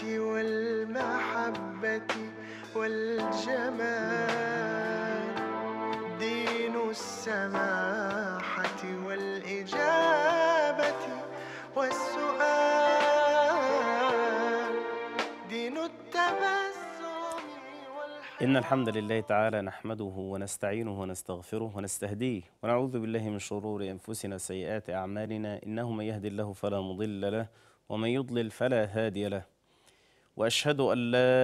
والمحبة والجمال دين السماحة والإجابة والسؤال دين التبسم إن الحمد لله تعالى نحمده ونستعينه ونستغفره ونستهديه ونعوذ بالله من شرور أنفسنا وسيئات أعمالنا إنه من يهدي الله فلا مضل له ومن يضلل فلا هادي له واشهد ان لا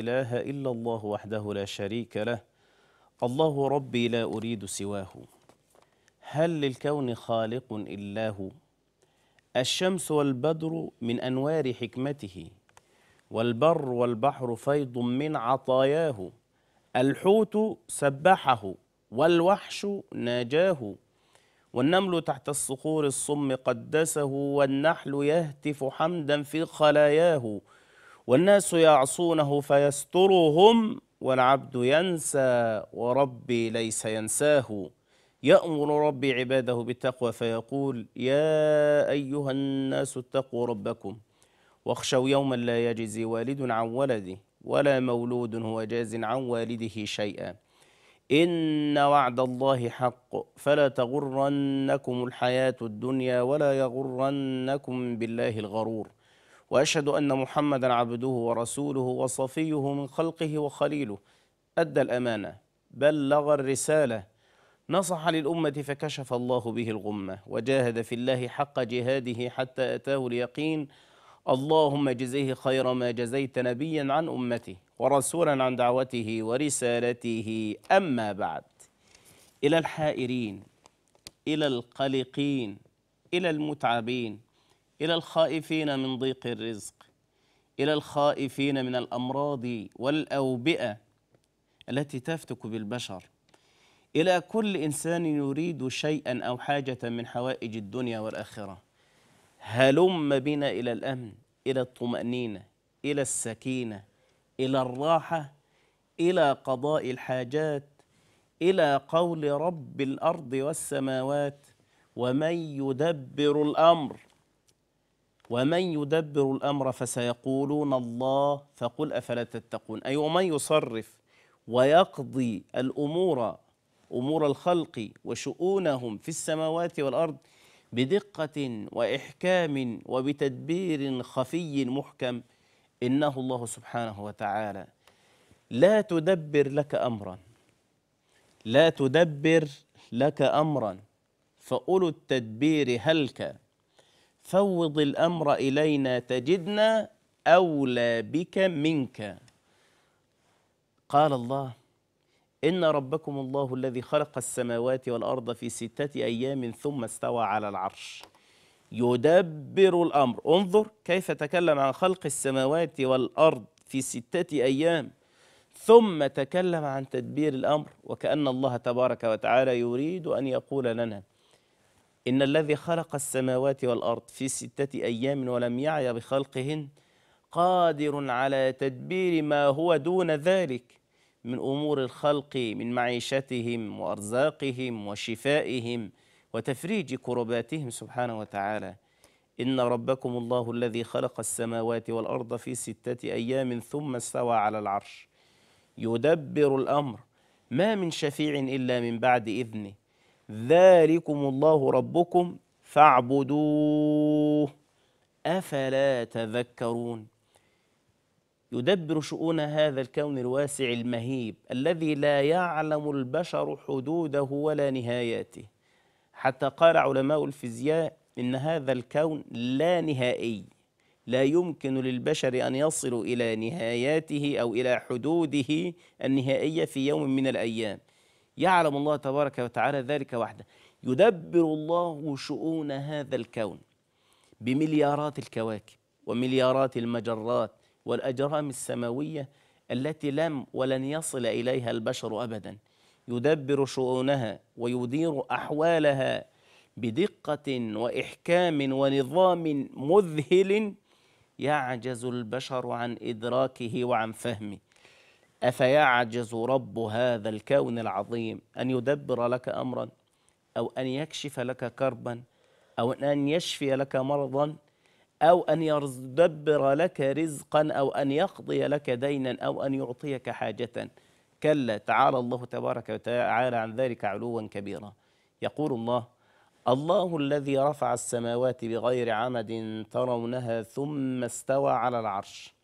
اله الا الله وحده لا شريك له الله ربي لا اريد سواه هل للكون خالق الا هو الشمس والبدر من انوار حكمته والبر والبحر فيض من عطاياه الحوت سبحه والوحش ناجاه والنمل تحت الصخور الصم قدسه والنحل يهتف حمدا في خلاياه والناس يعصونه فيسترهم والعبد ينسى وربي ليس ينساه يأمر ربي عباده بالتقوى فيقول يا أيها الناس اتقوا ربكم واخشوا يوما لا يجزي والد عن ولده ولا مولود هو جاز عن والده شيئا إن وعد الله حق فلا تغرنكم الحياة الدنيا ولا يغرنكم بالله الغرور وأشهد أن محمدا عبده ورسوله وصفيه من خلقه وخليله أدى الأمانة بلغ الرسالة نصح للأمة فكشف الله به الغمة وجاهد في الله حق جهاده حتى أتاه اليقين اللهم جزيه خير ما جزيت نبيا عن أمته ورسولا عن دعوته ورسالته أما بعد إلى الحائرين إلى القلقين إلى المتعبين إلى الخائفين من ضيق الرزق إلى الخائفين من الأمراض والأوبئة التي تفتك بالبشر إلى كل إنسان يريد شيئا أو حاجة من حوائج الدنيا والآخرة هلم بنا إلى الأمن إلى الطمأنينة إلى السكينة الى الراحه الى قضاء الحاجات الى قول رب الارض والسماوات ومن يدبر الامر ومن يدبر الامر فسيقولون الله فقل افلا تتقون اي ومن يصرف ويقضي الامور امور الخلق وشؤونهم في السماوات والارض بدقه واحكام وبتدبير خفي محكم إنه الله سبحانه وتعالى لا تدبر لك أمرا لا تدبر لك أمرا فأولو التدبير هلك فوض الأمر إلينا تجدنا أولى بك منك قال الله إن ربكم الله الذي خلق السماوات والأرض في ستة أيام ثم استوى على العرش يدبر الأمر انظر كيف تكلم عن خلق السماوات والأرض في ستة أيام ثم تكلم عن تدبير الأمر وكأن الله تبارك وتعالى يريد أن يقول لنا إن الذي خلق السماوات والأرض في ستة أيام ولم يعي بخلقهن قادر على تدبير ما هو دون ذلك من أمور الخلق من معيشتهم وأرزاقهم وشفائهم وتفريج كرباتهم سبحانه وتعالى إن ربكم الله الذي خلق السماوات والأرض في ستة أيام ثم استوى على العرش يدبر الأمر ما من شفيع إلا من بعد إذنه ذلكم الله ربكم فاعبدوه أفلا تذكرون يدبر شؤون هذا الكون الواسع المهيب الذي لا يعلم البشر حدوده ولا نهاياته حتى قال علماء الفيزياء إن هذا الكون لا نهائي لا يمكن للبشر أن يصلوا إلى نهاياته أو إلى حدوده النهائية في يوم من الأيام يعلم الله تبارك وتعالى ذلك وحده يدبر الله شؤون هذا الكون بمليارات الكواكب ومليارات المجرات والأجرام السماوية التي لم ولن يصل إليها البشر أبداً يدبر شؤونها ويدير احوالها بدقه واحكام ونظام مذهل يعجز البشر عن ادراكه وعن فهمه افيعجز رب هذا الكون العظيم ان يدبر لك امرا او ان يكشف لك كربا او ان يشفي لك مرضا او ان يدبر لك رزقا او ان يقضي لك دينا او ان يعطيك حاجه كلا تعالى الله تبارك وتعالى عن ذلك علوا كبيرا يقول الله الله الذي رفع السماوات بغير عمد ترونها ثم استوى على العرش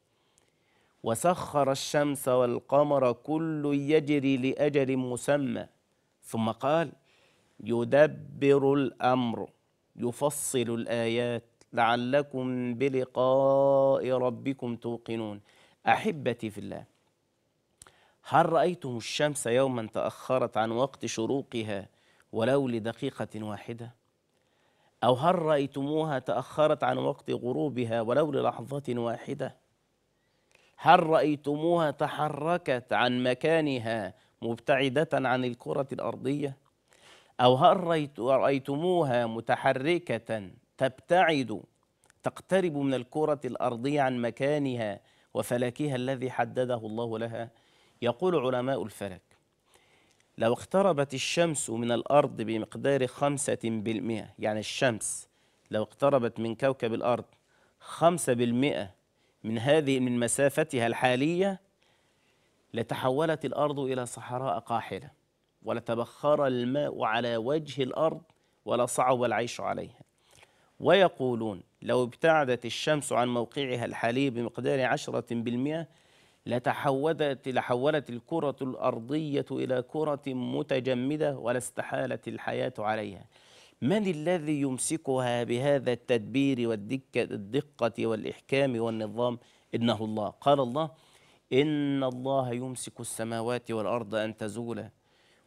وسخر الشمس والقمر كل يجري لاجل مسمى ثم قال يدبر الامر يفصل الايات لعلكم بلقاء ربكم توقنون احبتي في الله هل رأيتم الشمس يوما تأخرت عن وقت شروقها ولو لدقيقة واحدة أو هل رأيتموها تأخرت عن وقت غروبها ولو للحظة واحدة هل رأيتموها تحركت عن مكانها مبتعدة عن الكرة الأرضية أو هل رأيتموها متحركة تبتعد تقترب من الكرة الأرضية عن مكانها وفلكها الذي حدده الله لها يقول علماء الفلك لو اقتربت الشمس من الأرض بمقدار خمسة بالمئة يعني الشمس لو اقتربت من كوكب الأرض خمسة بالمئة من هذه من مسافتها الحالية لتحولت الأرض إلى صحراء قاحلة ولتبخر الماء على وجه الأرض ولصعب العيش عليها ويقولون لو ابتعدت الشمس عن موقعها الحالي بمقدار عشرة بالمئة لتحولت لحولت الكرة الأرضية إلى كرة متجمدة ولاستحالت الحياة عليها من الذي يمسكها بهذا التدبير والدكة الدقة والإحكام والنظام إنه الله قال الله إن الله يمسك السماوات والأرض أن تزولا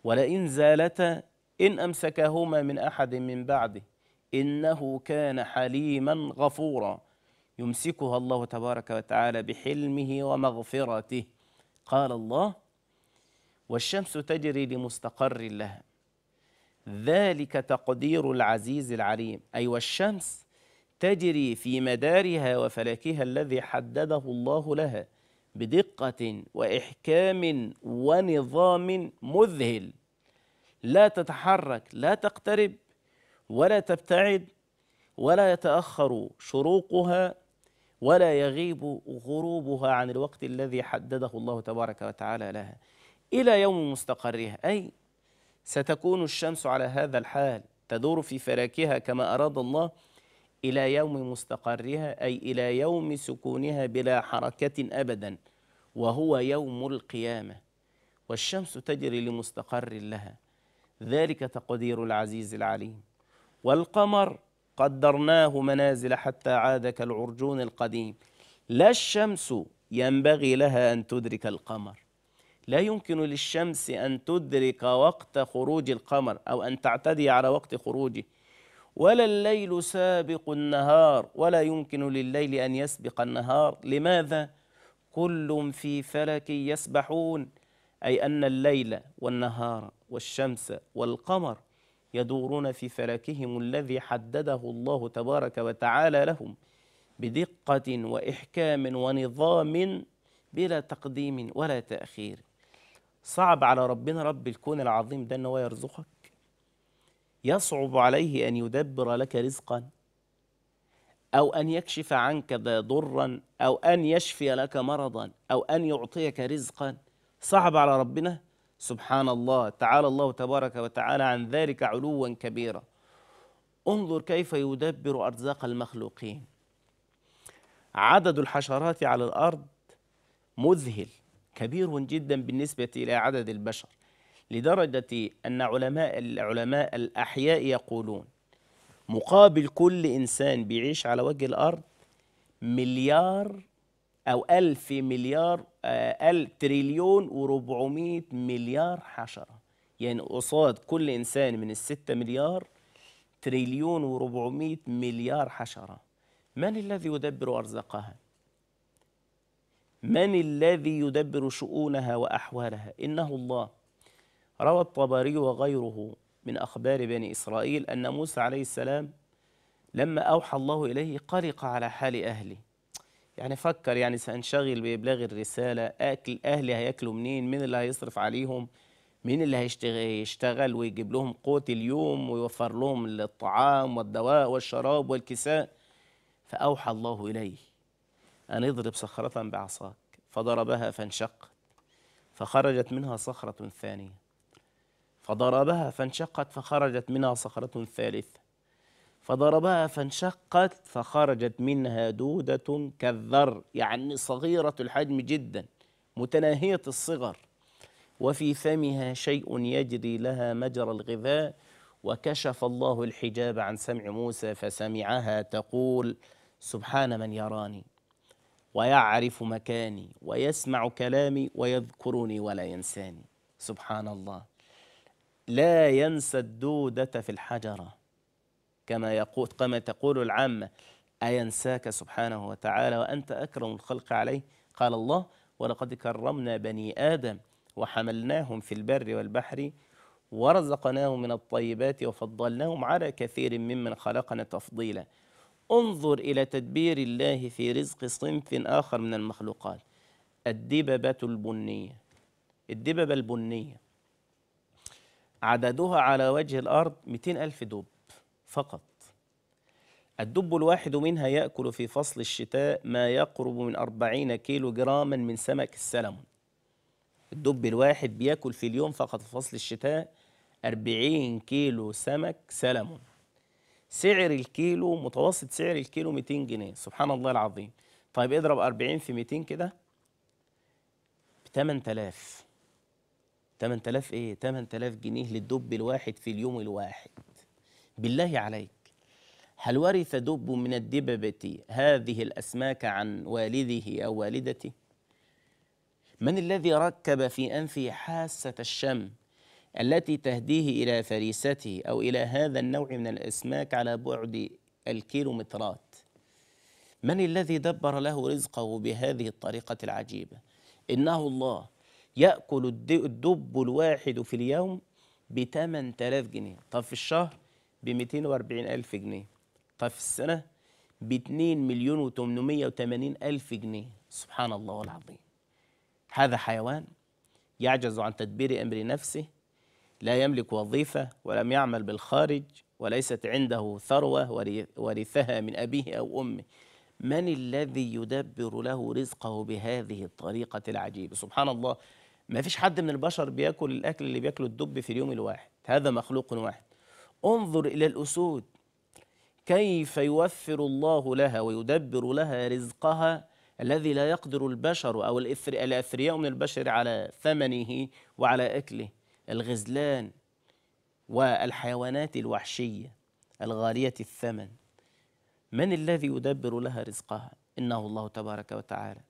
ولئن زالتا إن أمسكهما من أحد من بعده إنه كان حليما غفورا يمسكها الله تبارك وتعالى بحلمه ومغفرته قال الله والشمس تجري لمستقر لها ذلك تقدير العزيز العليم أي والشمس تجري في مدارها وفلكها الذي حدده الله لها بدقة وإحكام ونظام مذهل لا تتحرك لا تقترب ولا تبتعد ولا يتأخر شروقها ولا يغيب غروبها عن الوقت الذي حدده الله تبارك وتعالى لها إلى يوم مستقرها أي ستكون الشمس على هذا الحال تدور في فراكها كما أراد الله إلى يوم مستقرها أي إلى يوم سكونها بلا حركة أبدا وهو يوم القيامة والشمس تجري لمستقر لها ذلك تقدير العزيز العليم والقمر قدرناه منازل حتى عاد كالعرجون القديم لا الشمس ينبغي لها أن تدرك القمر لا يمكن للشمس أن تدرك وقت خروج القمر أو أن تعتدي على وقت خروجه ولا الليل سابق النهار ولا يمكن لليل أن يسبق النهار لماذا؟ كل في فلك يسبحون أي أن الليل والنهار والشمس والقمر يدورون في فلكهم الذي حدده الله تبارك وتعالى لهم بدقة وإحكام ونظام بلا تقديم ولا تأخير صعب على ربنا رب الكون العظيم ده أنه هو يرزقك يصعب عليه أن يدبر لك رزقا أو أن يكشف عنك ضرا أو أن يشفي لك مرضا أو أن يعطيك رزقا صعب على ربنا سبحان الله تعالى الله تبارك وتعالى عن ذلك علوا كبيرا انظر كيف يدبر أرزاق المخلوقين عدد الحشرات على الأرض مذهل كبير جدا بالنسبة إلى عدد البشر لدرجة أن علماء العلماء الأحياء يقولون مقابل كل إنسان بيعيش على وجه الأرض مليار أو ألف مليار آه، الف تريليون و400 مليار حشرة يعني قصاد كل إنسان من الستة مليار تريليون و400 مليار حشرة من الذي يدبر أرزاقها؟ من الذي يدبر شؤونها وأحوالها؟ إنه الله روى الطبري وغيره من أخبار بني إسرائيل أن موسى عليه السلام لما أوحى الله إليه قلق على حال أهله يعني فكر يعني سأنشغل بإبلاغ الرسالة أكل أهلي هياكلوا منين مين اللي هيصرف عليهم مين اللي هيشتغل ويجيب لهم قوت اليوم ويوفر لهم الطعام والدواء والشراب والكساء فأوحى الله إليه أن اضرب صخرة بعصاك فضربها فانشقت فخرجت منها صخرة ثانية فضربها فانشقت فخرجت منها صخرة ثالثة فضربها فانشقت فخرجت منها دودة كالذر يعني صغيرة الحجم جدا متناهية الصغر وفي فمها شيء يجري لها مجرى الغذاء وكشف الله الحجاب عن سمع موسى فسمعها تقول سبحان من يراني ويعرف مكاني ويسمع كلامي ويذكرني ولا ينساني سبحان الله لا ينسى الدودة في الحجرة كما يقول كما تقول العامة أينساك سبحانه وتعالى وأنت أكرم الخلق عليه قال الله ولقد كرمنا بني آدم وحملناهم في البر والبحر ورزقناهم من الطيبات وفضلناهم على كثير ممن خلقنا تفضيلا انظر إلى تدبير الله في رزق صنف آخر من المخلوقات الدببة البنية الدببة البنية عددها على وجه الأرض 200 ألف دب فقط الدب الواحد منها يأكل في فصل الشتاء ما يقرب من 40 كيلو جراما من سمك السلمون الدب الواحد بياكل في اليوم فقط في فصل الشتاء 40 كيلو سمك سلمون سعر الكيلو متوسط سعر الكيلو 200 جنيه سبحان الله العظيم طيب اضرب 40 في 200 كده ب 8000 8000 ايه 8000 جنيه للدب الواحد في اليوم الواحد بالله عليك هل ورث دب من الدببة هذه الأسماك عن والده أو والدته من الذي ركب في أنفه حاسة الشم التي تهديه إلى فريسته أو إلى هذا النوع من الأسماك على بعد الكيلومترات من الذي دبر له رزقه بهذه الطريقة العجيبة إنه الله يأكل الدب الواحد في اليوم بثمن 8000 جنيه طب في الشهر ب 240 ألف جنيه طيب في السنة ب 2 مليون و880 ألف جنيه سبحان الله العظيم هذا حيوان يعجز عن تدبير أمر نفسه لا يملك وظيفة ولم يعمل بالخارج وليست عنده ثروة ورثها من أبيه أو أمه من الذي يدبر له رزقه بهذه الطريقة العجيبة سبحان الله ما فيش حد من البشر بياكل الأكل اللي بياكله الدب في اليوم الواحد هذا مخلوق واحد انظر إلى الأسود كيف يوفر الله لها ويدبر لها رزقها الذي لا يقدر البشر أو الأثرياء من البشر على ثمنه وعلى أكله الغزلان والحيوانات الوحشية الغالية الثمن من الذي يدبر لها رزقها إنه الله تبارك وتعالى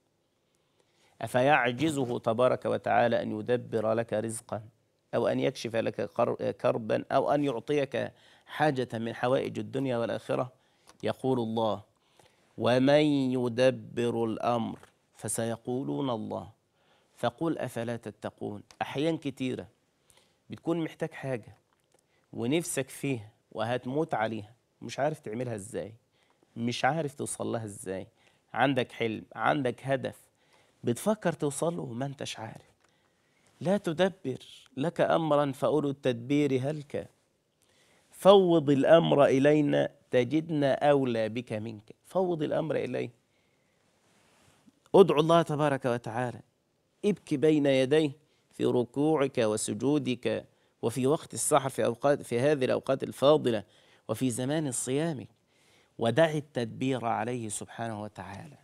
أفيعجزه تبارك وتعالى أن يدبر لك رزقا أو أن يكشف لك كربا أو أن يعطيك حاجة من حوائج الدنيا والآخرة يقول الله ومن يدبر الأمر فسيقولون الله فقل أفلا تتقون أحيان كتيرة بتكون محتاج حاجة ونفسك فيها وهتموت عليها مش عارف تعملها ازاي مش عارف توصل لها ازاي عندك حلم عندك هدف بتفكر توصله وما انتش عارف لا تدبر لك امرا فاولو التدبير هلك فوض الامر الينا تجدنا اولى بك منك فوض الامر اليه ادعو الله تبارك وتعالى ابكي بين يديه في ركوعك وسجودك وفي وقت السحر في اوقات في هذه الاوقات الفاضله وفي زمان الصيام ودع التدبير عليه سبحانه وتعالى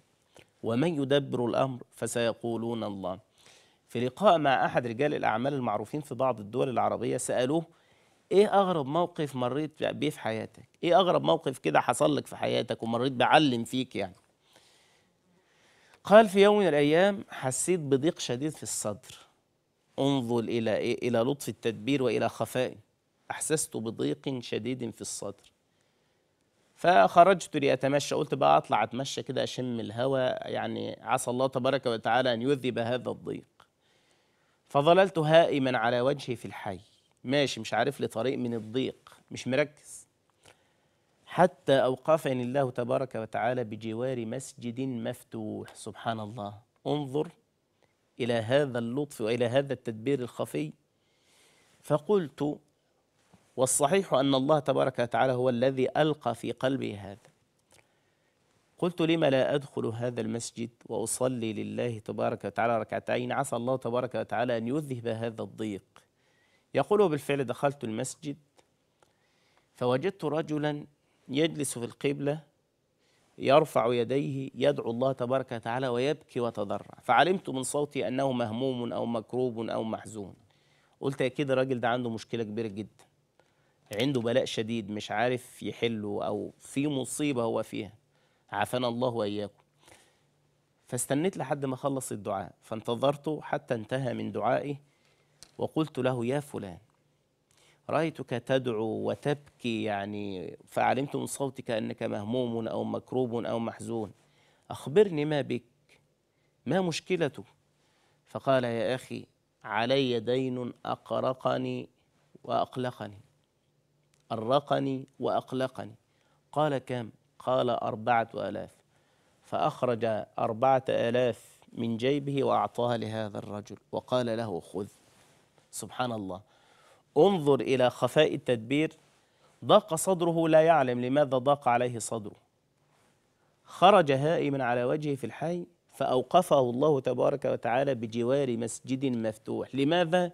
ومن يدبر الامر فسيقولون الله في لقاء مع أحد رجال الأعمال المعروفين في بعض الدول العربية سألوه إيه أغرب موقف مريت بيه في حياتك؟ إيه أغرب موقف كده حصل لك في حياتك ومريت بعلم فيك يعني؟ قال في يوم من الأيام حسيت بضيق شديد في الصدر انظر إلى إيه؟ إلى لطف التدبير وإلى خفائه أحسست بضيق شديد في الصدر فخرجت لأتمشى قلت بقى أطلع أتمشى كده أشم الهواء يعني عسى الله تبارك وتعالى أن يذهب هذا الضيق فظللت هائما على وجهي في الحي ماشي مش عارف لي طريق من الضيق مش مركز حتى أوقفني الله تبارك وتعالى بجوار مسجد مفتوح سبحان الله انظر إلى هذا اللطف وإلى هذا التدبير الخفي فقلت والصحيح أن الله تبارك وتعالى هو الذي ألقى في قلبي هذا قلت لما لا أدخل هذا المسجد وأصلي لله تبارك وتعالى ركعتين عسى الله تبارك وتعالى أن يذهب هذا الضيق يقول بالفعل دخلت المسجد فوجدت رجلا يجلس في القبلة يرفع يديه يدعو الله تبارك وتعالى ويبكي وتضرع فعلمت من صوتي أنه مهموم أو مكروب أو محزون قلت كده الراجل ده عنده مشكلة كبيرة جدا عنده بلاء شديد مش عارف يحله أو في مصيبة هو فيها عافانا الله واياكم فاستنيت لحد ما خلص الدعاء فانتظرته حتى انتهى من دعائه وقلت له يا فلان رايتك تدعو وتبكي يعني فعلمت من صوتك انك مهموم او مكروب او محزون اخبرني ما بك ما مشكلته فقال يا اخي علي دين اقرقني واقلقني ارقني واقلقني قال كم قال أربعة آلاف فأخرج أربعة آلاف من جيبه وأعطاها لهذا الرجل وقال له خذ سبحان الله انظر إلى خفاء التدبير ضاق صدره لا يعلم لماذا ضاق عليه صدره خرج هائما على وجهه في الحي فأوقفه الله تبارك وتعالى بجوار مسجد مفتوح لماذا؟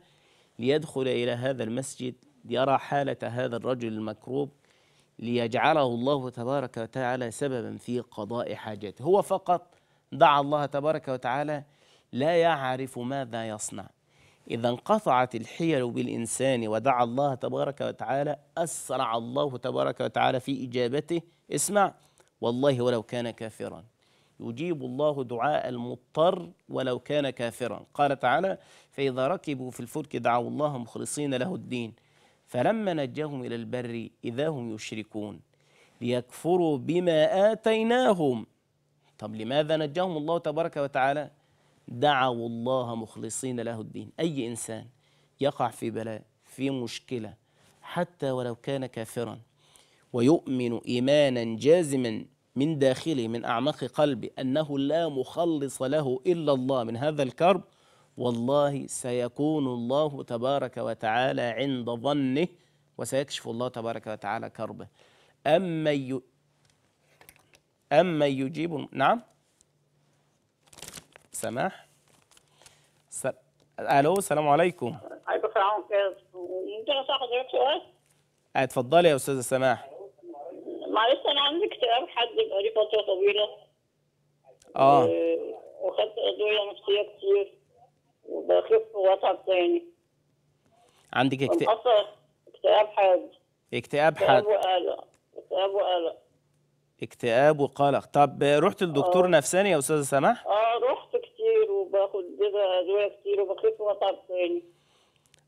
ليدخل إلى هذا المسجد يرى حالة هذا الرجل المكروب ليجعله الله تبارك وتعالى سببا في قضاء حاجته هو فقط دعا الله تبارك وتعالى لا يعرف ماذا يصنع إذا انقطعت الحيل بالإنسان ودعا الله تبارك وتعالى أسرع الله تبارك وتعالى في إجابته اسمع والله ولو كان كافرا يجيب الله دعاء المضطر ولو كان كافرا قال تعالى فإذا ركبوا في الفلك دعوا الله مخلصين له الدين فلما نجاهم إلى البر إذا هم يشركون ليكفروا بما آتيناهم طب لماذا نجاهم الله تبارك وتعالى دعوا الله مخلصين له الدين أي إنسان يقع في بلاء في مشكلة حتى ولو كان كافرا ويؤمن إيمانا جازما من داخله من أعماق قلبه أنه لا مخلص له إلا الله من هذا الكرب والله سيكون الله تبارك وتعالى عند ظنه وسيكشف الله تبارك وتعالى كربه أما ي... أما يجيب نعم سماح س... ألو السلام عليكم عليكم السلام سؤال آه، اتفضلي يا أستاذة سماح معلش أنا عندي اكتئاب حد بقالي فترة طويلة اه وخدت أدوية نفسية كتير وبخف وتعب تاني عندك اكتئاب اكتئاب حاد اكتئاب حاد اكتئاب وقلق اكتئاب وقلق طب رحت لدكتور آه. نفساني يا استاذه سماح اه رحت كتير وباخد ادويه كتير وبخف وتعب تاني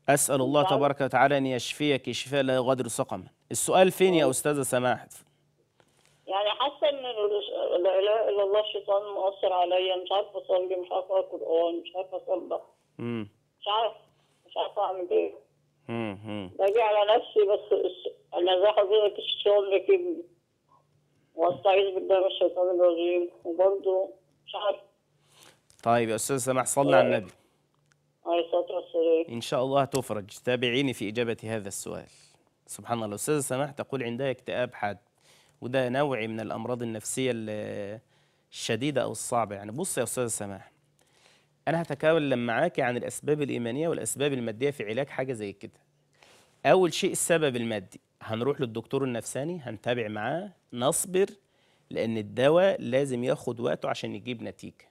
اسال الله تبارك وتعالى ان يشفيك شفاء لا يغادر سقما السؤال فين يا آه. استاذه سماح يعني حاسه ان لا اله الا الله الشيطان مؤثر عليا مش عارفه اصلي مش عارفه اقرا قران مش عارفه اصلي مش عارفه مش عارفه اعمل ايه باجي على نفسي بس انا زي حضرتك الشيطان لكن واستعيذ بالله من الشيطان الرجيم وبرضه مش عارفه طيب يا استاذ سماح صلى على آه. النبي عليه الصلاه والسلام ان شاء الله تفرج تابعيني في اجابه هذا السؤال سبحان الله استاذ سماح تقول عندها اكتئاب حاد وده نوع من الامراض النفسيه الشديده او الصعبه يعني بص يا استاذه سماح انا هتكلم معاك عن الاسباب الايمانيه والاسباب الماديه في علاج حاجه زي كده اول شيء السبب المادي هنروح للدكتور النفساني هنتابع معاه نصبر لان الدواء لازم ياخد وقته عشان يجيب نتيجه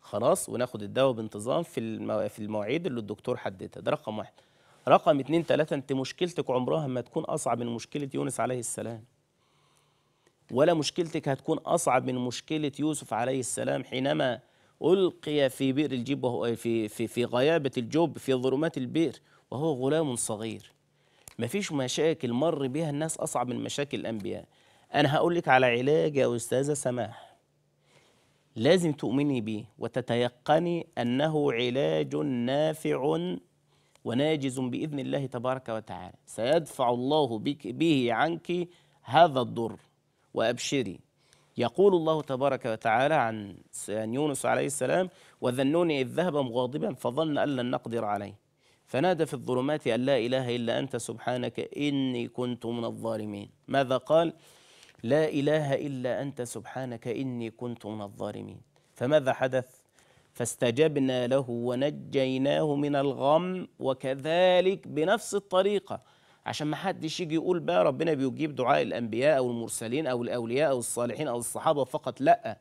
خلاص وناخد الدواء بانتظام في المو... في المواعيد اللي الدكتور حددها ده رقم واحد رقم اتنين تلاته انت مشكلتك عمرها ما تكون اصعب من مشكله يونس عليه السلام ولا مشكلتك هتكون أصعب من مشكلة يوسف عليه السلام حينما ألقي في بئر الجيب وهو في في في غيابة الجب في ظلمات البئر وهو غلام صغير مفيش مشاكل مر بها الناس أصعب من مشاكل الأنبياء أنا هقول لك على علاج يا أستاذة سماح لازم تؤمني به وتتيقني أنه علاج نافع وناجز بإذن الله تبارك وتعالى سيدفع الله بك به عنك هذا الضر وأبشري يقول الله تبارك وتعالى عن يونس عليه السلام وذنوني إذ ذهب مغاضبا فظن أن لن نقدر عليه فنادى في الظلمات أن لا إله إلا أنت سبحانك إني كنت من الظالمين ماذا قال؟ لا إله إلا أنت سبحانك إني كنت من الظالمين فماذا حدث؟ فاستجبنا له ونجيناه من الغم وكذلك بنفس الطريقة عشان ما حدش يجي يقول بقى ربنا بيجيب دعاء الانبياء او المرسلين او الاولياء او الصالحين او الصحابه فقط لا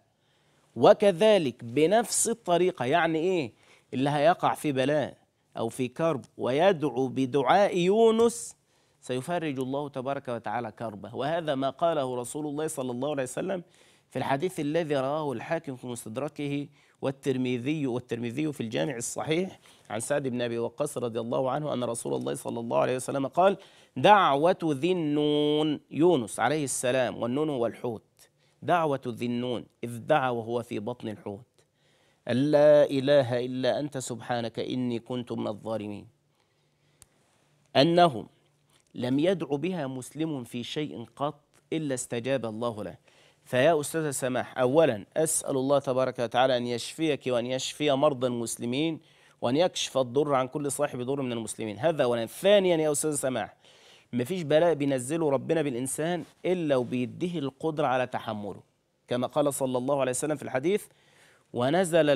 وكذلك بنفس الطريقه يعني ايه اللي هيقع في بلاء او في كرب ويدعو بدعاء يونس سيفرج الله تبارك وتعالى كربه وهذا ما قاله رسول الله صلى الله عليه وسلم في الحديث الذي رواه الحاكم في مستدركه والترمذي والترمذي في الجامع الصحيح عن سعد بن أبي وقاص رضي الله عنه أن رسول الله صلى الله عليه وسلم قال دعوة ذي النون يونس عليه السلام والنون هو الحوت دعوة ذي النون إذ دعا وهو في بطن الحوت لا إله إلا أنت سبحانك إني كنت من الظالمين أنهم لم يدعو بها مسلم في شيء قط إلا استجاب الله له فيا أستاذ سماح أولا أسأل الله تبارك وتعالى أن يشفيك وأن يشفي مرضى المسلمين وأن يكشف الضر عن كل صاحب ضر من المسلمين هذا أولا ثانيا يا أستاذ سماح مفيش بلاء بينزله ربنا بالإنسان إلا وبيديه القدرة على تحمله كما قال صلى الله عليه وسلم في الحديث ونزل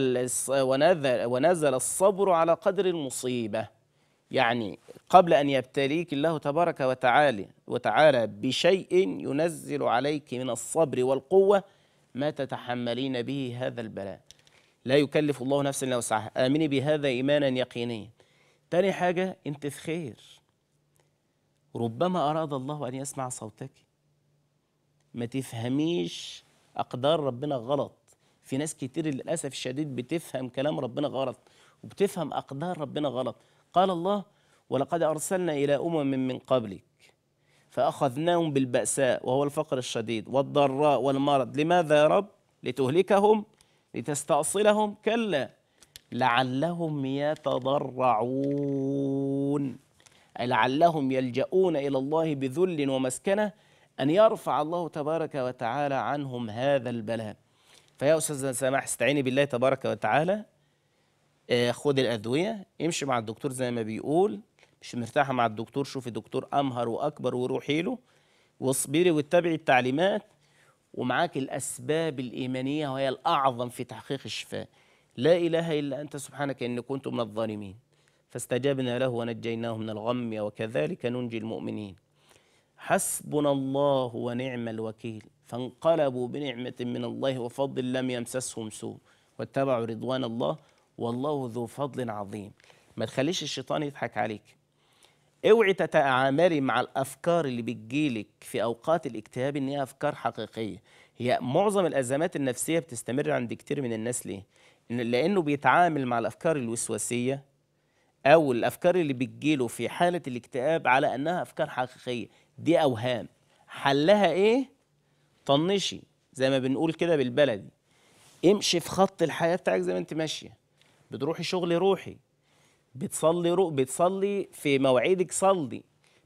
ونزل ونزل الصبر على قدر المصيبة يعني قبل أن يبتليك الله تبارك وتعالى وتعالى بشيء ينزل عليك من الصبر والقوة ما تتحملين به هذا البلاء لا يكلف الله نفسا الا وسعها امني بهذا ايمانا يقينيا تاني حاجه انت في خير ربما اراد الله ان يسمع صوتك ما تفهميش اقدار ربنا غلط في ناس كتير للاسف الشديد بتفهم كلام ربنا غلط وبتفهم اقدار ربنا غلط قال الله ولقد ارسلنا الى امم من قبلك فاخذناهم بالباساء وهو الفقر الشديد والضراء والمرض لماذا يا رب لتهلكهم لتستأصلهم كلا لعلهم يتضرعون أي لعلهم يلجؤون إلى الله بذل ومسكنة أن يرفع الله تبارك وتعالى عنهم هذا البلاء فيا أستاذ سماح استعيني بالله تبارك وتعالى آه، خد الأدوية امشي مع الدكتور زي ما بيقول مش مرتاحة مع الدكتور شوفي دكتور أمهر وأكبر وروحي له واصبري واتبعي التعليمات ومعاك الأسباب الإيمانية وهي الأعظم في تحقيق الشفاء لا إله إلا أنت سبحانك إن كنت من الظالمين فاستجبنا له ونجيناه من الغم وكذلك ننجي المؤمنين حسبنا الله ونعم الوكيل فانقلبوا بنعمة من الله وفضل لم يمسسهم سوء واتبعوا رضوان الله والله ذو فضل عظيم ما تخليش الشيطان يضحك عليك اوعي تتعاملي مع الافكار اللي بتجيلك في اوقات الاكتئاب ان هي افكار حقيقيه هي معظم الازمات النفسيه بتستمر عند كتير من الناس ليه لانه بيتعامل مع الافكار الوسواسيه او الافكار اللي بتجيله في حاله الاكتئاب على انها افكار حقيقيه دي اوهام حلها ايه طنشي زي ما بنقول كده بالبلدي امشي في خط الحياه بتاعك زي ما انت ماشيه بتروحي شغل روحي بتصلي رو بتصلي في مواعيدك صلي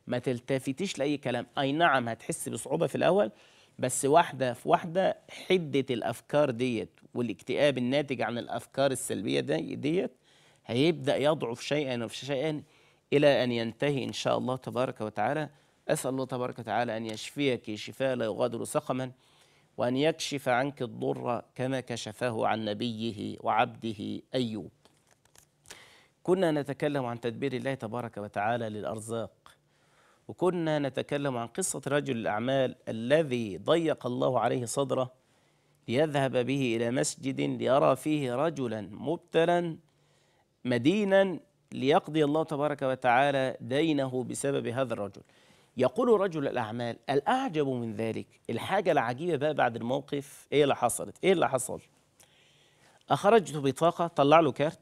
ما تلتفتيش لاي كلام اي نعم هتحس بصعوبه في الاول بس واحده في واحده حده الافكار ديت والاكتئاب الناتج عن الافكار السلبيه دي ديت هيبدا يضعف شيئا فشيئا الى ان ينتهي ان شاء الله تبارك وتعالى اسال الله تبارك وتعالى ان يشفيك شفاء لا يغادر سقما وان يكشف عنك الضر كما كشفه عن نبيه وعبده ايوب كنا نتكلم عن تدبير الله تبارك وتعالى للأرزاق وكنا نتكلم عن قصة رجل الأعمال الذي ضيق الله عليه صدره ليذهب به إلى مسجد ليرى فيه رجلا مبتلا مدينا ليقضي الله تبارك وتعالى دينه بسبب هذا الرجل يقول رجل الأعمال الأعجب من ذلك الحاجة العجيبة بقى بعد الموقف إيه اللي حصلت إيه اللي حصل أخرجت بطاقة طلع له كارت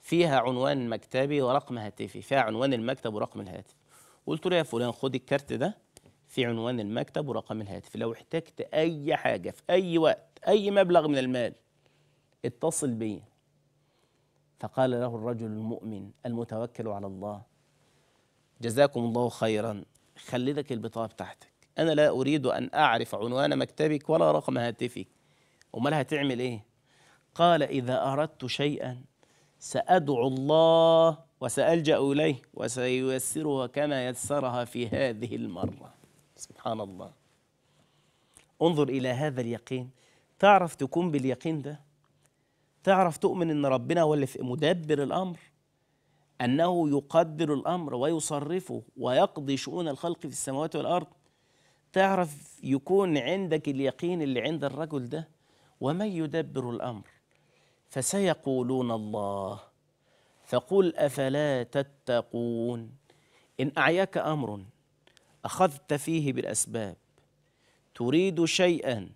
فيها عنوان مكتبي ورقم هاتفي فيها عنوان المكتب ورقم الهاتف قلت له يا فلان خد الكارت ده في عنوان المكتب ورقم الهاتف لو احتجت اي حاجه في اي وقت اي مبلغ من المال اتصل بي فقال له الرجل المؤمن المتوكل على الله جزاكم الله خيرا خلي لك البطاقه بتاعتك انا لا اريد ان اعرف عنوان مكتبك ولا رقم هاتفك امال هتعمل ايه قال اذا اردت شيئا سأدعو الله وسألجأ إليه وسييسرها كما يسرها في هذه المرة سبحان الله انظر إلى هذا اليقين تعرف تكون باليقين ده تعرف تؤمن أن ربنا هو اللي في مدبر الأمر أنه يقدر الأمر ويصرفه ويقضي شؤون الخلق في السماوات والأرض تعرف يكون عندك اليقين اللي عند الرجل ده ومن يدبر الأمر فسيقولون الله فقل افلا تتقون ان اعياك امر اخذت فيه بالاسباب تريد شيئا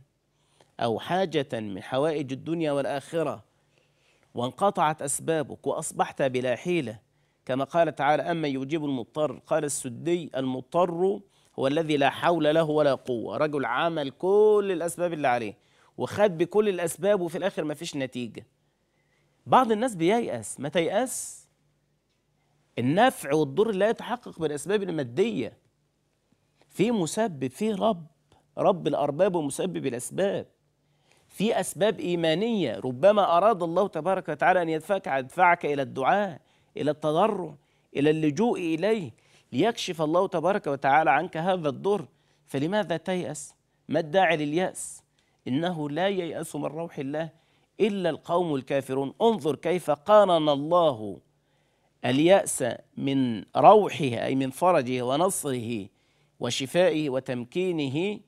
او حاجه من حوائج الدنيا والاخره وانقطعت اسبابك واصبحت بلا حيله كما قال تعالى اما يجيب المضطر قال السدي المضطر هو الذي لا حول له ولا قوه رجل عمل كل الاسباب اللي عليه وخد بكل الاسباب وفي الاخر ما فيش نتيجه بعض الناس بييأس ما تيأس النفع والضر لا يتحقق بالأسباب المادية في مسبب في رب رب الأرباب ومسبب الأسباب في أسباب إيمانية ربما أراد الله تبارك وتعالى أن يدفعك يدفعك إلى الدعاء إلى التضرع إلى اللجوء إليه ليكشف الله تبارك وتعالى عنك هذا الضر فلماذا تيأس؟ ما الداعي لليأس؟ إنه لا ييأس من روح الله إلا القوم الكافرون انظر كيف قارن الله اليأس من روحه أي من فرجه ونصره وشفائه وتمكينه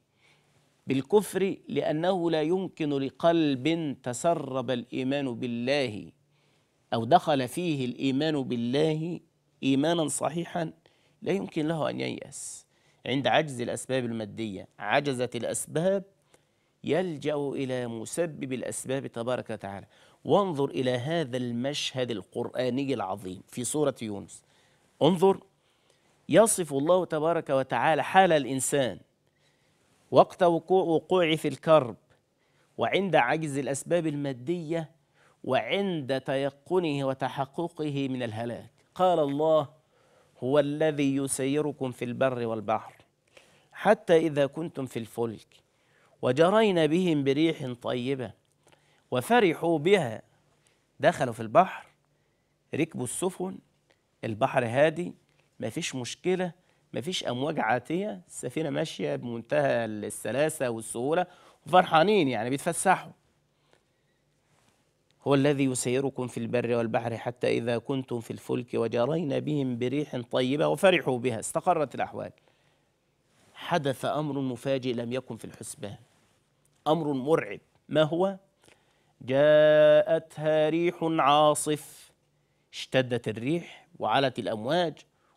بالكفر لأنه لا يمكن لقلب تسرب الإيمان بالله أو دخل فيه الإيمان بالله إيمانا صحيحا لا يمكن له أن ييأس عند عجز الأسباب المادية عجزت الأسباب يلجأ إلى مسبب الأسباب تبارك وتعالى وانظر إلى هذا المشهد القرآني العظيم في سورة يونس انظر يصف الله تبارك وتعالى حال الإنسان وقت وقوعه في الكرب وعند عجز الأسباب المادية وعند تيقنه وتحققه من الهلاك قال الله هو الذي يسيركم في البر والبحر حتى إذا كنتم في الفلك وجرينا بهم بريح طيبة وفرحوا بها دخلوا في البحر ركبوا السفن البحر هادي ما فيش مشكلة ما فيش أمواج عاتية السفينة ماشية بمنتهى السلاسة والسهولة وفرحانين يعني بيتفسحوا هو الذي يسيركم في البر والبحر حتى إذا كنتم في الفلك وجرينا بهم بريح طيبة وفرحوا بها استقرت الأحوال حدث امر مفاجئ لم يكن في الحسبان امر مرعب ما هو جاءتها ريح عاصف اشتدت الريح وعلت الامواج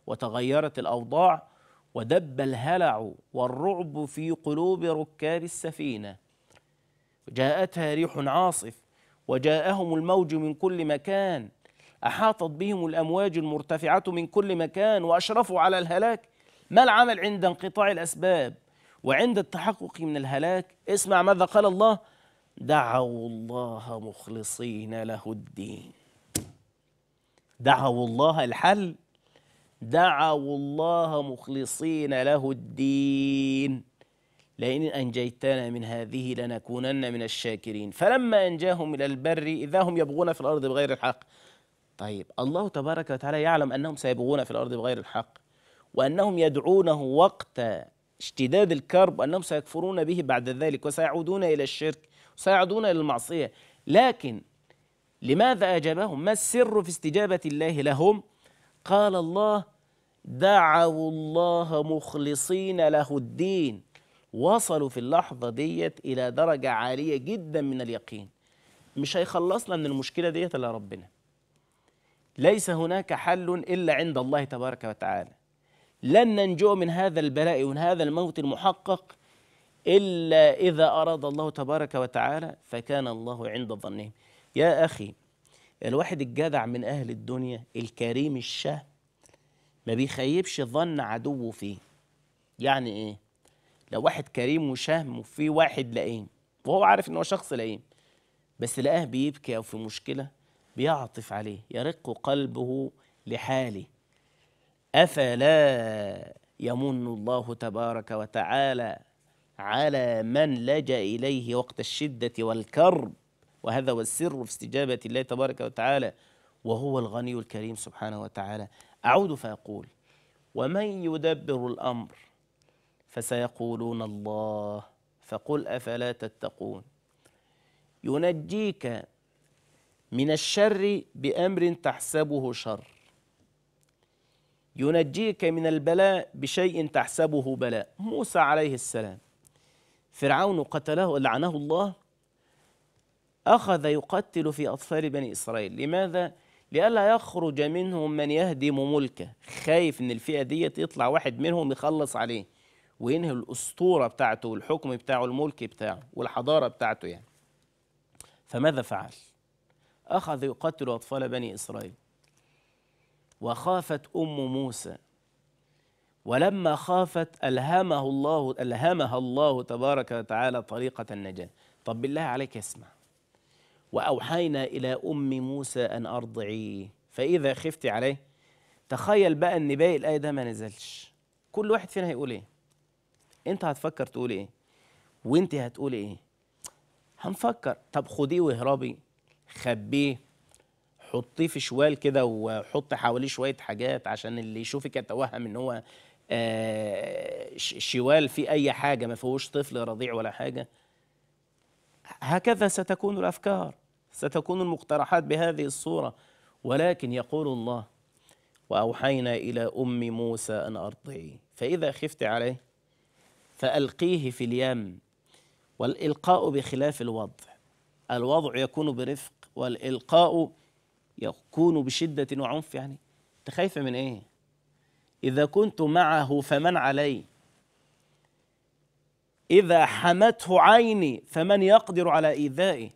وتغيرت الاوضاع ودب الهلع والرعب في قلوب ركاب السفينه جاءتها ريح عاصف وجاءهم الموج من كل مكان احاطت بهم الامواج المرتفعه من كل مكان واشرفوا على الهلاك ما العمل عند انقطاع الأسباب وعند التحقق من الهلاك اسمع ماذا قال الله دعوا الله مخلصين له الدين دعوا الله الحل دعوا الله مخلصين له الدين لئن أنجيتنا من هذه لنكونن من الشاكرين فلما أنجاهم إلى البر إذا هم يبغون في الأرض بغير الحق طيب الله تبارك وتعالى يعلم أنهم سيبغون في الأرض بغير الحق وأنهم يدعونه وقت اشتداد الكرب وانهم سيكفرون به بعد ذلك وسيعودون إلى الشرك وسيعودون إلى المعصية لكن لماذا أجابهم ما السر في استجابة الله لهم قال الله دعوا الله مخلصين له الدين وصلوا في اللحظة ديت إلى درجة عالية جدا من اليقين مش هيخلصنا من المشكلة ديت إلا ربنا ليس هناك حل إلا عند الله تبارك وتعالى لن ننجو من هذا البلاء ومن هذا الموت المحقق إلا إذا أراد الله تبارك وتعالى فكان الله عند ظنهم يا أخي الواحد الجدع من أهل الدنيا الكريم الشه ما بيخيبش ظن عدوه فيه يعني إيه لو واحد كريم وشهم وفي واحد لئيم وهو عارف إن هو شخص لئيم بس لقاه بيبكي أو في مشكلة بيعطف عليه يرق قلبه لحاله أفلا يمن الله تبارك وتعالى على من لجأ إليه وقت الشدة والكرب وهذا هو السر في استجابة الله تبارك وتعالى وهو الغني الكريم سبحانه وتعالى أعود فأقول ومن يدبر الأمر فسيقولون الله فقل أفلا تتقون ينجيك من الشر بأمر تحسبه شر ينجيك من البلاء بشيء تحسبه بلاء موسى عليه السلام فرعون قتله لعنه الله أخذ يقتل في أطفال بني إسرائيل لماذا؟ لئلا يخرج منهم من يهدم ملكه خايف ان الفئه ديت يطلع واحد منهم يخلص عليه وينهي الاسطوره بتاعته والحكم بتاعه الملك بتاعه والحضاره بتاعته يعني فماذا فعل اخذ يقتل اطفال بني اسرائيل وخافت أم موسى ولما خافت ألهمه الله ألهمها الله تبارك وتعالى طريقة النجاة طب بالله عليك اسمع وأوحينا إلى أم موسى أن أرضعيه فإذا خفت عليه تخيل بقى أن باقي الآية ده ما نزلش كل واحد فينا هيقول إيه أنت هتفكر تقول إيه وأنت هتقول إيه هنفكر طب خديه واهربي خبيه حطيه في شوال كده وحط حواليه شويه حاجات عشان اللي يشوفك يتوهم ان هو آه، شوال في اي حاجه ما فيهوش طفل رضيع ولا حاجه هكذا ستكون الافكار ستكون المقترحات بهذه الصوره ولكن يقول الله واوحينا الى ام موسى ان ارضعيه فاذا خفت عليه فالقيه في اليم والالقاء بخلاف الوضع الوضع يكون برفق والالقاء يكون بشدة وعنف يعني أنت خايفة من إيه؟ إذا كنت معه فمن علي إذا حمته عيني فمن يقدر على إيذائي؟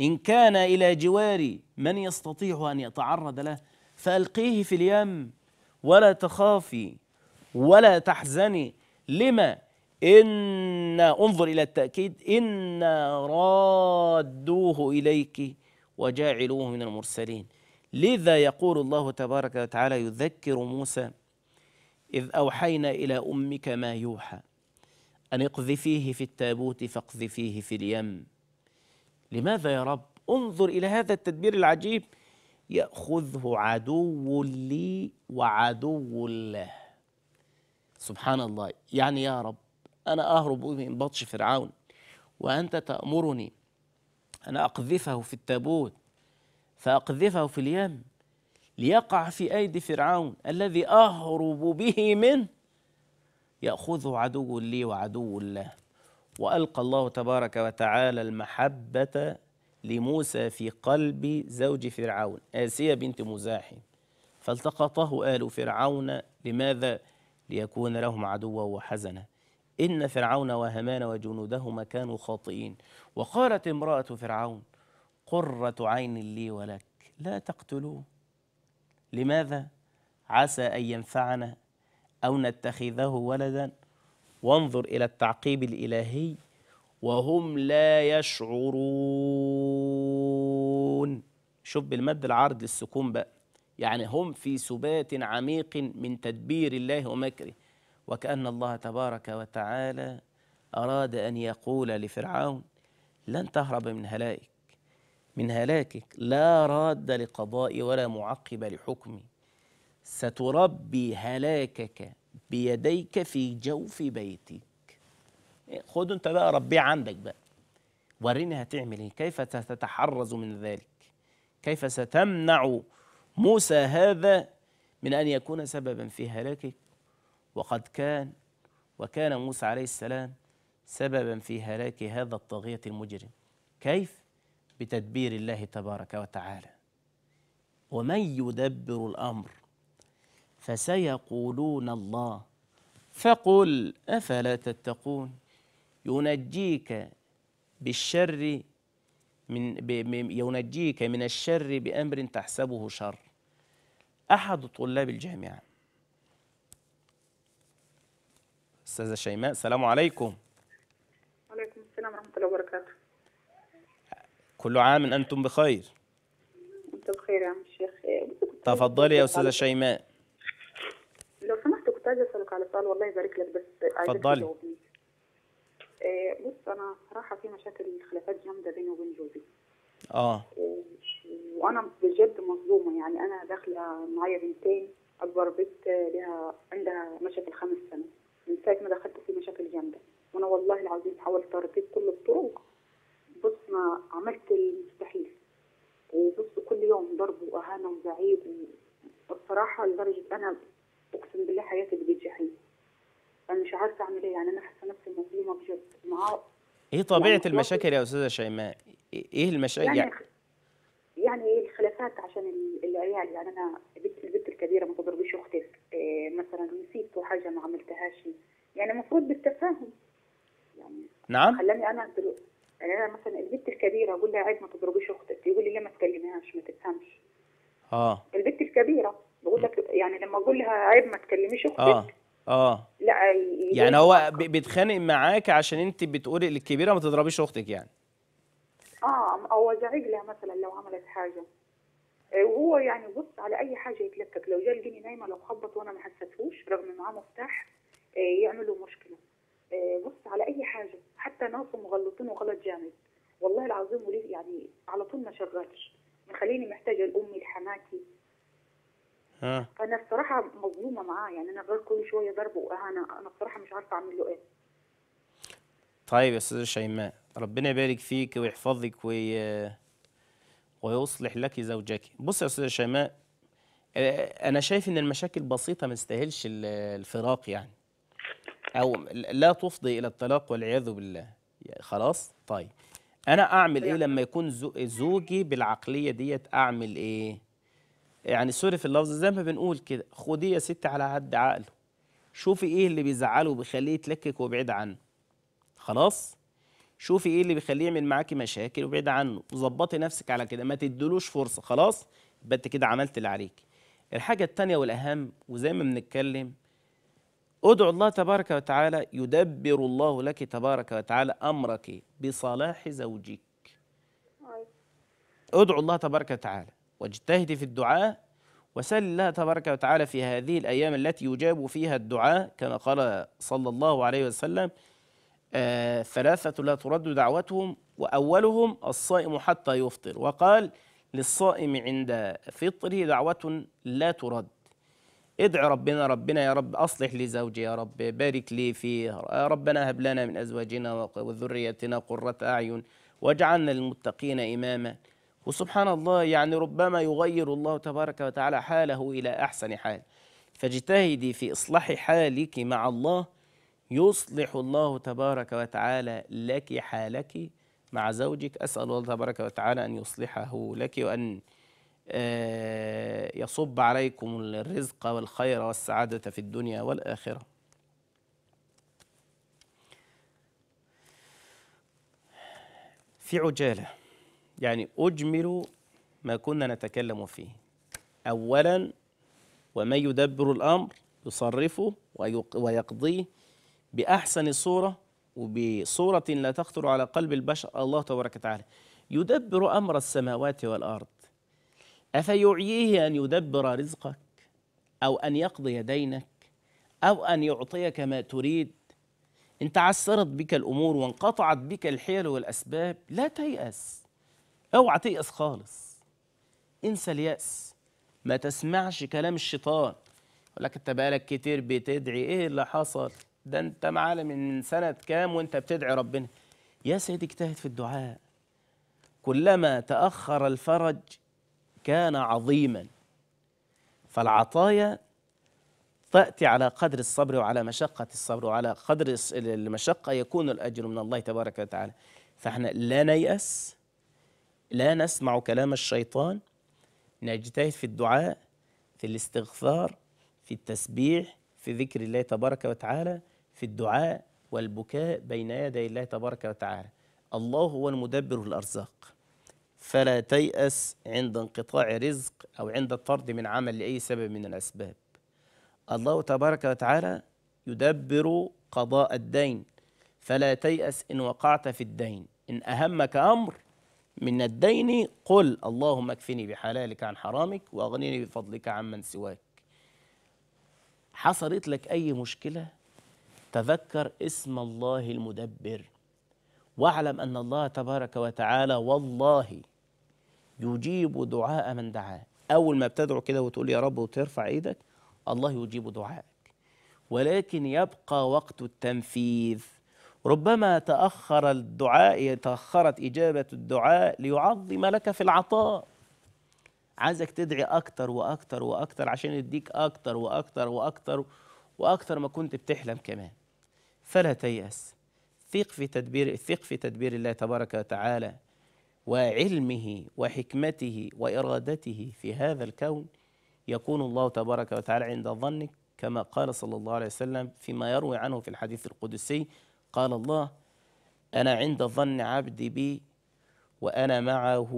إن كان إلى جواري من يستطيع أن يتعرض له فألقيه في اليم ولا تخافي ولا تحزني لما إن انظر إلى التأكيد إن رادوه إليك وجاعلوه من المرسلين لذا يقول الله تبارك وتعالى يذكر موسى إذ أوحينا إلى أمك ما يوحى أن اقذفيه في التابوت فاقذفيه في اليم لماذا يا رب انظر إلى هذا التدبير العجيب يأخذه عدو لي وعدو له سبحان الله يعني يا رب أنا أهرب من بطش فرعون وأنت تأمرني أنا أقذفه في التابوت فأقذفه في اليم ليقع في أيدي فرعون الذي أهرب به منه يأخذه عدو لي وعدو له وألقى الله تبارك وتعالى المحبة لموسى في قلب زوج فرعون آسية بنت مزاحم فالتقطه آل فرعون لماذا؟ ليكون لهم عدوا وحزنا إن فرعون وهامان وجنودهما كانوا خاطئين وقالت امرأة فرعون قرة عين لي ولك لا تقتلوه لماذا؟ عسى أن ينفعنا أو نتخذه ولدا وانظر إلى التعقيب الإلهي وهم لا يشعرون شوف بالمد العرض للسكون بقى يعني هم في سبات عميق من تدبير الله ومكره وكأن الله تبارك وتعالى أراد أن يقول لفرعون لن تهرب من هلائك من هلاكك لا راد لقضائي ولا معقب لحكمي ستربي هلاكك بيديك في جوف بيتك إيه، خد انت بقى ربيه عندك بقى وريني هتعمل ايه كيف ستتحرز من ذلك كيف ستمنع موسى هذا من ان يكون سببا في هلاكك وقد كان وكان موسى عليه السلام سببا في هلاك هذا الطاغية المجرم كيف؟ بتدبير الله تبارك وتعالى ومن يدبر الأمر فسيقولون الله فقل أفلا تتقون ينجيك بالشر من ينجيك من الشر بأمر تحسبه شر أحد طلاب الجامعة استاذه شيماء السلام عليكم وعليكم السلام ورحمه الله وبركاته كل عام انتم بخير انت بخير يا عم الشيخ تفضلي يا استاذه شيماء لو سمحت كنت عايزه اسالك على سؤال والله يبارك لك بس اتفضلي تفضلي إيه، بص انا صراحه في مشاكل خلافات جامده بيني وبين جوزي اه إيه، وانا بجد مظلومه يعني انا داخله معايا بنتين اكبر بنت لها عندها مشاكل خمس سنين من ساعة ما دخلت في مشاكل جامدة وأنا والله العظيم حاولت ارتب كل الطرق بص ما عملت المستحيل وبص كل يوم ضرب وأهانة وزعيق والصراحة لدرجة أنا أقسم بالله حياتي بقت جحيم أنا مش عارفة أعمل إيه يعني أنا حاسة نفسي مظلومة بجد معاه إيه طبيعة يعني المشاكل يا أستاذة شيماء؟ إيه, إيه المشاكل؟ يعني يعني إيه الخلافات عشان العيال يعني أنا البنت البنت الكبيرة ما تضربيش أختك حاجه ما عملتهاش يعني المفروض بالتفاهم يعني نعم خلاني انا دلوقتي يعني انا مثلا البنت الكبيره اقول لها عيب ما تضربيش اختك يقول لي ليه ما تكلميهاش ما تفهمش اه البنت الكبيره بقول لك يعني لما اقول لها عيب ما تكلميش اختك اه اه لا يعني هو بيتخانق معاك عشان انت بتقولي للكبيره ما تضربيش اختك يعني اه هو زعيق لها مثلا لو عملت حاجه آه، وهو يعني بص على اي حاجه يتلكك لو جا الجني نايمه لو خبط وانا ما حسيتهوش رغم معاه مفتاح آه، يعملوا مشكله آه، بص على اي حاجه حتى ناسه مغلطين وغلط جامد والله العظيم وليه يعني على طول ما شغلش مخليني محتاجه لامي لحماتي ها انا الصراحه مظلومه معاه يعني انا غير كل شويه ضربه واهانه انا الصراحه مش عارفه اعمل له ايه طيب يا استاذه شيماء ربنا يبارك فيك ويحفظك وي ويصلح لك زوجك بص يا استاذه شيماء آه، انا شايف ان المشاكل بسيطه ما تستاهلش الفراق يعني او لا تفضي الى الطلاق والعياذ بالله خلاص طيب انا اعمل ايه لما يكون زوجي بالعقليه ديت اعمل ايه يعني سوري في اللفظ زي ما بنقول كده خديه يا ست على حد عقله شوفي ايه اللي بيزعله وبيخليه يتلكك وبعيد عنه خلاص شوفي ايه اللي بيخليه يعمل معاكي مشاكل وبعد عنه وظبطي نفسك على كده ما تدلوش فرصه خلاص يبقى انت كده عملت اللي عليك الحاجه الثانيه والاهم وزي ما بنتكلم ادعو الله تبارك وتعالى يدبر الله لك تبارك وتعالى امرك بصلاح زوجك ادعو الله تبارك وتعالى واجتهدي في الدعاء وسل الله تبارك وتعالى في هذه الايام التي يجاب فيها الدعاء كما قال صلى الله عليه وسلم آه، ثلاثة لا ترد دعوتهم وأولهم الصائم حتى يفطر وقال للصائم عند فطره دعوة لا ترد ادع ربنا ربنا يا رب أصلح لي زوجي يا رب بارك لي فيه ربنا هب لنا من أزواجنا وذريتنا قرة أعين واجعلنا للمتقين إماما وسبحان الله يعني ربما يغير الله تبارك وتعالى حاله إلى أحسن حال فاجتهدي في إصلاح حالك مع الله يصلح الله تبارك وتعالى لك حالك مع زوجك أسأل الله تبارك وتعالى أن يصلحه لك وأن آه، يصب عليكم الرزق والخير والسعادة في الدنيا والآخرة في عجالة يعني أجمل ما كنا نتكلم فيه أولا ومن يدبر الأمر يصرفه ويقضيه بأحسن صورة وبصورة لا تخطر على قلب البشر الله تبارك وتعالى يدبر أمر السماوات والأرض أفيعيه أن يدبر رزقك أو أن يقضي دينك أو أن يعطيك ما تريد إن تعسرت بك الأمور وانقطعت بك الحيل والأسباب لا تيأس اوعى تيأس خالص انسى اليأس ما تسمعش كلام الشيطان يقول لك أنت بقالك كتير بتدعي إيه اللي حصل ده انت معانا من سنه كام وانت بتدعي ربنا يا سيدي اجتهد في الدعاء كلما تاخر الفرج كان عظيما فالعطايا تأتي على قدر الصبر وعلى مشقة الصبر وعلى قدر المشقة يكون الأجر من الله تبارك وتعالى فإحنا لا نيأس لا نسمع كلام الشيطان نجتهد في الدعاء في الاستغفار في التسبيح في ذكر الله تبارك وتعالى في الدعاء والبكاء بين يدي الله تبارك وتعالى الله هو المدبر الأرزاق فلا تيأس عند انقطاع رزق أو عند الطرد من عمل لأي سبب من الأسباب الله تبارك وتعالى يدبر قضاء الدين فلا تيأس إن وقعت في الدين إن أهمك أمر من الدين قل اللهم اكفني بحلالك عن حرامك واغنني بفضلك عمن سواك حصلت لك أي مشكلة تذكر اسم الله المدبر واعلم أن الله تبارك وتعالى والله يجيب دعاء من دعاه أول ما بتدعو كده وتقول يا رب وترفع إيدك الله يجيب دعائك ولكن يبقى وقت التنفيذ ربما تأخر الدعاء تأخرت إجابة الدعاء ليعظم لك في العطاء عايزك تدعي أكتر وأكتر وأكتر عشان يديك أكتر وأكتر وأكتر وأكتر, وأكتر ما كنت بتحلم كمان فلا تيأس ثق في تدبير ثق في تدبير الله تبارك وتعالى وعلمه وحكمته وإرادته في هذا الكون يكون الله تبارك وتعالى عند ظنك كما قال صلى الله عليه وسلم فيما يروي عنه في الحديث القدسي قال الله أنا عند ظن عبدي بي وأنا معه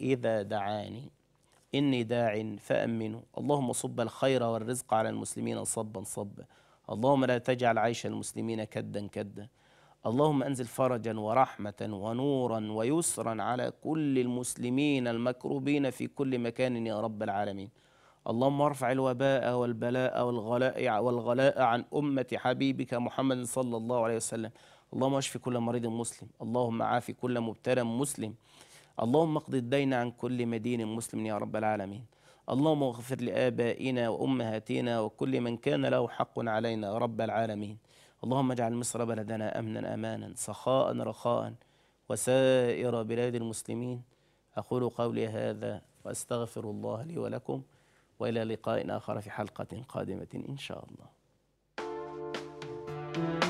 إذا دعاني إني داع فأمنوا اللهم صب الخير والرزق على المسلمين صبا صبا اللهم لا تجعل عيش المسلمين كدا كدا اللهم انزل فرجا ورحمه ونورا ويسرا على كل المسلمين المكروبين في كل مكان يا رب العالمين اللهم ارفع الوباء والبلاء والغلاء والغلاء عن امه حبيبك محمد صلى الله عليه وسلم اللهم اشف كل مريض مسلم اللهم عاف كل مبتلى مسلم اللهم اقض الدين عن كل مدين مسلم يا رب العالمين اللهم اغفر لآبائنا وأمهاتنا وكل من كان له حق علينا رب العالمين اللهم اجعل مصر بلدنا أمنا أمانا سخاء رخاء وسائر بلاد المسلمين أقول قولي هذا وأستغفر الله لي ولكم وإلى لقاء آخر في حلقة قادمة إن شاء الله Thank you.